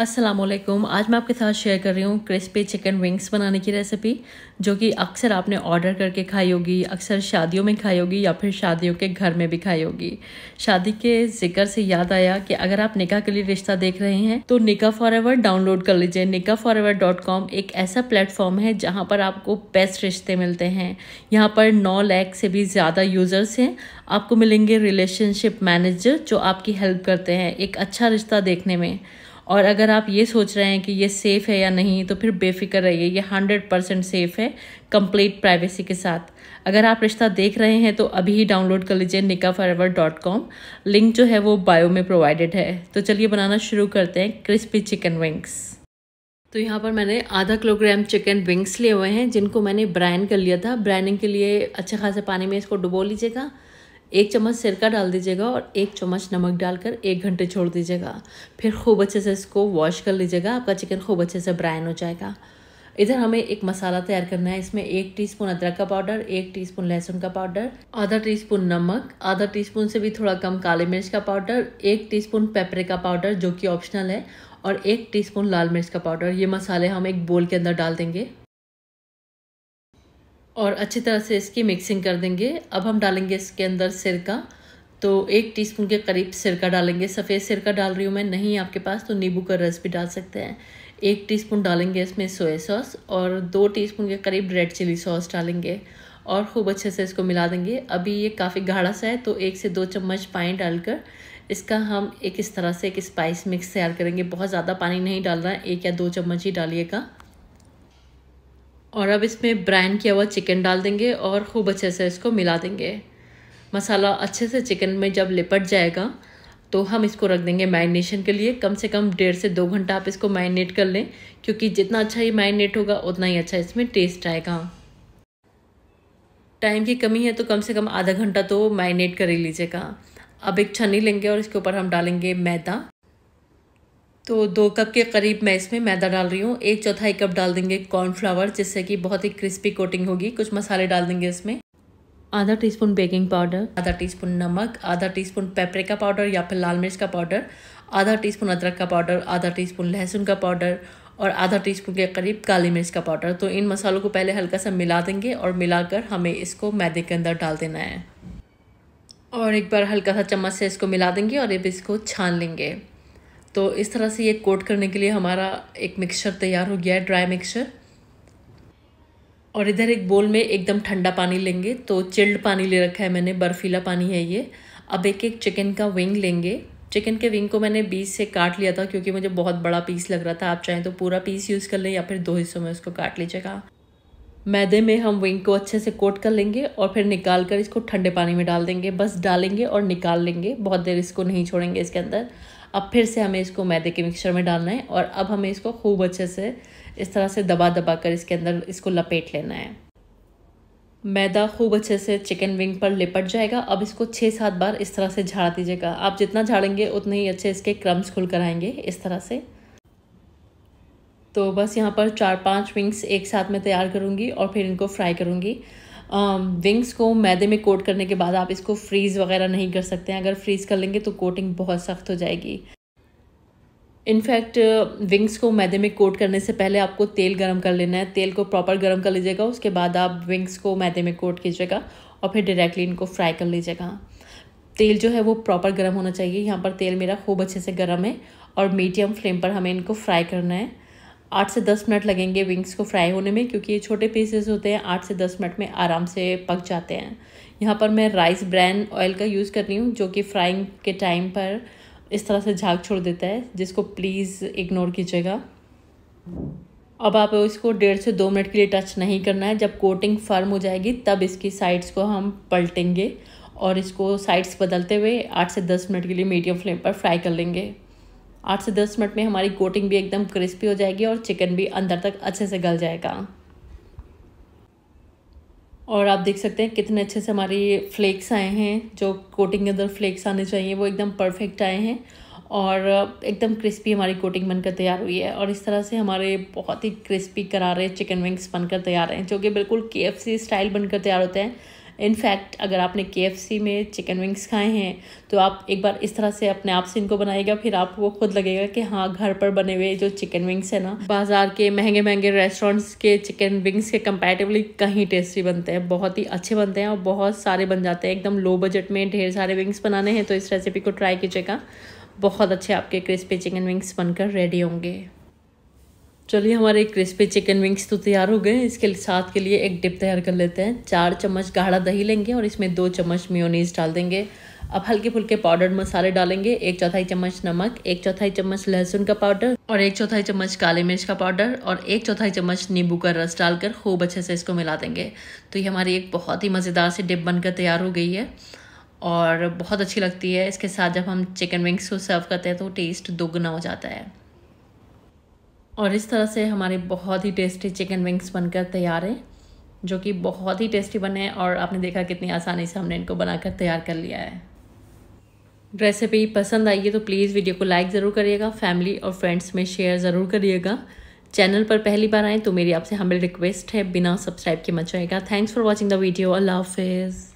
असलम आज मैं आपके साथ शेयर कर रही हूँ क्रिस्पी चिकन विंग्स बनाने की रेसिपी जो कि अक्सर आपने ऑर्डर करके खाई होगी अक्सर शादियों में खाई होगी या फिर शादियों के घर में भी खाई होगी शादी के जिक्र से याद आया कि अगर आप निका के लिए रिश्ता देख रहे हैं तो निका फॉर एवर डाउनलोड कर लीजिए निका फॉर एवर डॉट कॉम एक ऐसा प्लेटफॉर्म है जहाँ पर आपको बेस्ट रिश्ते मिलते हैं यहाँ पर नौ लैख से भी ज़्यादा यूज़र्स हैं आपको मिलेंगे रिलेशनशिप मैनेजर जो आपकी हेल्प करते हैं एक अच्छा रिश्ता देखने में और अगर आप ये सोच रहे हैं कि ये सेफ़ है या नहीं तो फिर बेफिक्र रहिए ये हंड्रेड परसेंट सेफ़ है कंप्लीट प्राइवेसी के साथ अगर आप रिश्ता देख रहे हैं तो अभी ही डाउनलोड कर लीजिए निका forever dot com link जो है वो बायो में प्रोवाइडेड है तो चलिए बनाना शुरू करते हैं क्रिस्पी चिकन विंग्स तो यहाँ पर मैंने आधा किलोग्राम चिकन विंग्स लिए हुए हैं जिनको मैंने ब्राइन कर लिया था ब्राइनिंग के लिए अच्छे खासे पानी में इसको डुबो लीजिएगा एक चम्मच सिरका डाल दीजिएगा और एक चम्मच नमक डालकर एक घंटे छोड़ दीजिएगा फिर खूब अच्छे से इसको वॉश कर लीजिएगा आपका चिकन खूब अच्छे से ब्राइन हो जाएगा इधर हमें एक मसाला तैयार करना है इसमें एक टीस्पून अदरक का पाउडर एक टीस्पून लहसुन का पाउडर आधा टीस्पून नमक आधा टीस्पून से भी थोड़ा कम काली मिर्च का पाउडर एक टीस्पून पेपरे का पाउडर जो कि ऑप्शनल है और एक टीस्पून लाल मिर्च का पाउडर ये मसाले हम एक बोल के अंदर डाल देंगे और अच्छी तरह से इसकी मिक्सिंग कर देंगे अब हम डालेंगे इसके अंदर सिरका तो एक टीस्पून के करीब सिरका डालेंगे सफ़ेद सिरका डाल रही हूँ मैं नहीं आपके पास तो नींबू का रस भी डाल सकते हैं एक टीस्पून डालेंगे इसमें सोया सॉस और दो टीस्पून के करीब रेड चिली सॉस डालेंगे और ख़ूब अच्छे से इसको मिला देंगे अभी ये काफ़ी गाढ़ा सा है तो एक से दो चम्मच पानी डालकर इसका हम एक इस तरह से एक स्पाइस मिक्स तैयार करेंगे बहुत ज़्यादा पानी नहीं डालना है एक या दो चम्मच ही डालिएगा और अब इसमें ब्राइन किया हुआ चिकन डाल देंगे और खूब अच्छे से इसको मिला देंगे मसाला अच्छे से चिकन में जब लिपट जाएगा तो हम इसको रख देंगे मैरिनेशन के लिए कम से कम डेढ़ से दो घंटा आप इसको मैरिनेट कर लें क्योंकि जितना अच्छा ये मैरिनेट होगा उतना ही अच्छा इसमें टेस्ट आएगा टाइम की कमी है तो कम से कम आधा घंटा तो मैरिनेट कर ही लीजिएगा अब एक छन्नी लेंगे और इसके ऊपर हम डालेंगे मैदा तो दो कप के करीब मैं इसमें मैदा डाल रही हूँ एक चौथाई कप डाल देंगे कॉर्नफ्लावर जिससे कि बहुत ही क्रिस्पी कोटिंग होगी कुछ मसाले डाल देंगे इसमें आधा टीस्पून बेकिंग पाउडर आधा टीस्पून नमक आधा टीस्पून पेपरिका पाउडर या फिर लाल मिर्च का पाउडर आधा टीस्पून अदरक का पाउडर आधा टीस्पून लहसुन का पाउडर और आधा टीस्पून के करीब काली मिर्च का पाउडर तो इन मसालों को पहले हल्का सा मिला देंगे और मिलाकर हमें इसको मैदे के अंदर डाल देना है और एक बार हल्का सा चम्मच से इसको मिला देंगे और अब इसको छान लेंगे तो इस तरह से ये कोट करने के लिए हमारा एक मिक्सचर तैयार हो गया है ड्राई मिक्सचर और इधर एक बोल में एकदम ठंडा पानी लेंगे तो चिल्ड पानी ले रखा है मैंने बर्फीला पानी है ये अब एक एक चिकन का विंग लेंगे चिकन के विंग को मैंने बीस से काट लिया था क्योंकि मुझे बहुत बड़ा पीस लग रहा था आप चाहें तो पूरा पीस यूज़ कर लें या फिर दो हिस्सों में उसको काट लीजिएगा मैदे में हम विंग को अच्छे से कोट कर लेंगे और फिर निकाल कर इसको ठंडे पानी में डाल देंगे बस डालेंगे और निकाल लेंगे बहुत देर इसको नहीं छोड़ेंगे इसके अंदर अब फिर से हमें इसको मैदे के मिक्सचर में डालना है और अब हमें इसको खूब अच्छे से इस तरह से दबा दबा कर इसके अंदर इसको लपेट लेना है मैदा खूब अच्छे से चिकन विंग पर लिपट जाएगा अब इसको छः सात बार इस तरह से झाड़ दीजिएगा आप जितना झाड़ेंगे उतने ही अच्छे इसके क्रम्स खुल कर आएंगे इस तरह से तो बस यहाँ पर चार पांच विंग्स एक साथ में तैयार करूँगी और फिर इनको फ्राई करूँगी विंग्स um, को मैदे में कोट करने के बाद आप इसको फ्रीज़ वगैरह नहीं कर सकते हैं अगर फ्रीज़ कर लेंगे तो कोटिंग बहुत सख्त हो जाएगी इनफैक्ट विंग्स uh, को मैदे में कोट करने से पहले आपको तेल गरम कर लेना है तेल को प्रॉपर गरम कर लीजिएगा उसके बाद आप विंग्स को मैदे में कोट कीजिएगा और फिर डायरेक्टली इनको फ्राई कर लीजिएगा तेल जो है वो प्रॉपर गर्म होना चाहिए यहाँ पर तेल मेरा खूब अच्छे से गर्म है और मीडियम फ्लेम पर हमें इनको फ्राई करना है आठ से दस मिनट लगेंगे विंग्स को फ्राई होने में क्योंकि ये छोटे पीसेस होते हैं आठ से दस मिनट में आराम से पक जाते हैं यहाँ पर मैं राइस ब्रैन ऑयल का यूज़ कर रही हूँ जो कि फ्राइंग के टाइम पर इस तरह से झाग छोड़ देता है जिसको प्लीज़ इग्नोर कीजिएगा अब आप इसको डेढ़ से दो मिनट के लिए टच नहीं करना है जब कोटिंग फर्म हो जाएगी तब इसकी साइड्स को हम पलटेंगे और इसको साइड्स बदलते हुए आठ से दस मिनट के लिए मीडियम फ्लेम पर फ्राई कर लेंगे आठ से दस मिनट में हमारी कोटिंग भी एकदम क्रिस्पी हो जाएगी और चिकन भी अंदर तक अच्छे से गल जाएगा और आप देख सकते हैं कितने अच्छे से हमारी फ्लेक्स आए हैं जो कोटिंग के अंदर फ्लेक्स आने चाहिए वो एकदम परफेक्ट आए हैं और एकदम क्रिस्पी हमारी कोटिंग बनकर तैयार हुई है और इस तरह से हमारे बहुत ही क्रिस्पी करारे चिकन विंग्स बनकर तैयार हैं जो कि बिल्कुल के स्टाइल बनकर तैयार होते हैं इनफैक्ट अगर आपने के में चिकन विंग्स खाए हैं तो आप एक बार इस तरह से अपने आप से इनको बनाएगा फिर आपको खुद लगेगा कि हाँ घर पर बने हुए जो चिकन विंग्स है ना बाज़ार के महंगे महंगे रेस्टोरेंट्स के चिकन विंग्स के कंपेरेटिवली कहीं टेस्टी बनते हैं बहुत ही अच्छे बनते हैं और बहुत सारे बन जाते हैं एकदम लो बजट में ढेर सारे विंग्स बनाने हैं तो इस रेसिपी को ट्राई कीजिएगा बहुत अच्छे आपके क्रिस्पी चिकन विंग्स बनकर रेडी होंगे चलिए हमारे क्रिस्पी चिकन विंग्स तो तैयार हो गए इसके साथ के लिए एक डिप तैयार कर लेते हैं चार चम्मच गाढ़ा दही लेंगे और इसमें दो चम्मच म्योनीस डाल देंगे अब हल्के फुल्के पाउडर मसाले डालेंगे एक चौथाई चम्मच नमक एक चौथाई चम्मच लहसुन का पाउडर और एक चौथाई चम्मच काली मिर्च का पाउडर और एक चौथाई चम्मच नींबू का रस डालकर खूब अच्छे से इसको मिला देंगे तो ये हमारी एक बहुत ही मज़ेदार सी डिप बनकर तैयार हो गई है और बहुत अच्छी लगती है इसके साथ जब हम चिकन विंग्स को सर्व करते हैं तो टेस्ट दोगुना हो जाता है और इस तरह से हमारे बहुत ही टेस्टी चिकन विंग्स बनकर तैयार हैं जो कि बहुत ही टेस्टी बने हैं और आपने देखा कितनी आसानी से हमने इनको बनाकर तैयार कर लिया है रेसिपी पसंद आई है तो प्लीज़ वीडियो को लाइक ज़रूर करिएगा फैमिली और फ्रेंड्स में शेयर ज़रूर करिएगा चैनल पर पहली बार आएँ तो मेरी आपसे हमें रिक्वेस्ट है बिना सब्सक्राइब के मचाएगा thanks for watching the video अल्लाह हाफिज़